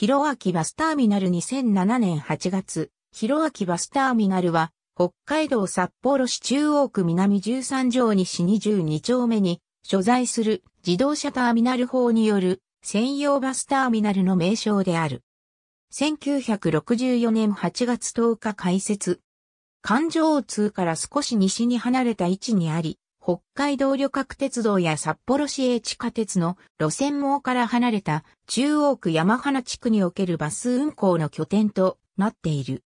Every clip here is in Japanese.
広明バスターミナル2007年8月、広明バスターミナルは、北海道札幌市中央区南13条西22丁目に、所在する自動車ターミナル法による専用バスターミナルの名称である。1964年8月10日開設。環状通から少し西に離れた位置にあり、北海道旅客鉄道や札幌市営地下鉄の路線網から離れた中央区山花地区におけるバス運行の拠点となっている。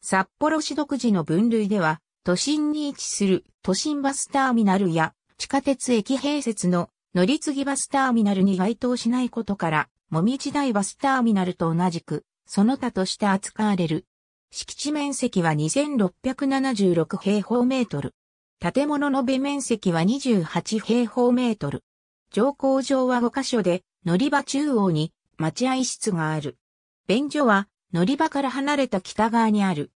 札幌市独自の分類では、都心に位置する都心バスターミナルや地下鉄駅併設の乗り継ぎバスターミナルに該当しないことから、もみじ台バスターミナルと同じく、その他として扱われる。敷地面積は2676平方メートル。建物の部面積は28平方メートル。乗降場は5箇所で、乗り場中央に待合室がある。便所は乗り場から離れた北側にある。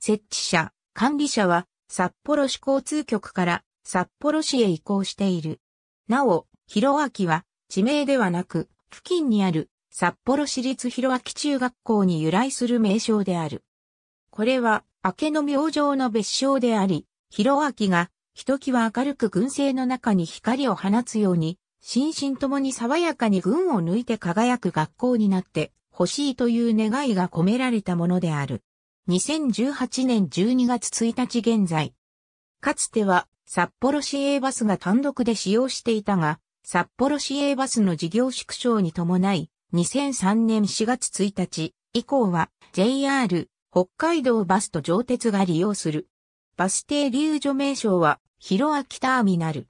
設置者、管理者は札幌市交通局から札幌市へ移行している。なお、広明は地名ではなく、付近にある札幌市立広明中学校に由来する名称である。これは、明けの明星の別称であり、広明がひときわ明るく群生の中に光を放つように、心身ともに爽やかに群を抜いて輝く学校になって欲しいという願いが込められたものである。2018年12月1日現在。かつては札幌市営バスが単独で使用していたが、札幌市営バスの事業縮小に伴い、2003年4月1日以降は JR 北海道バスと上鉄が利用する。バス停留所名称は広明ターミナル。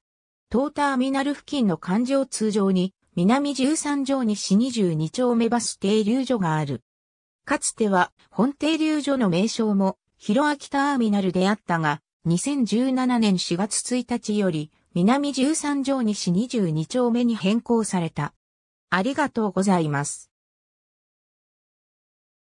東ターミナル付近の環状通常に、南13条西22丁目バス停留所がある。かつては、本停留所の名称も、広明ターミナルであったが、2017年4月1日より、南13条西22丁目に変更された。ありがとうございます。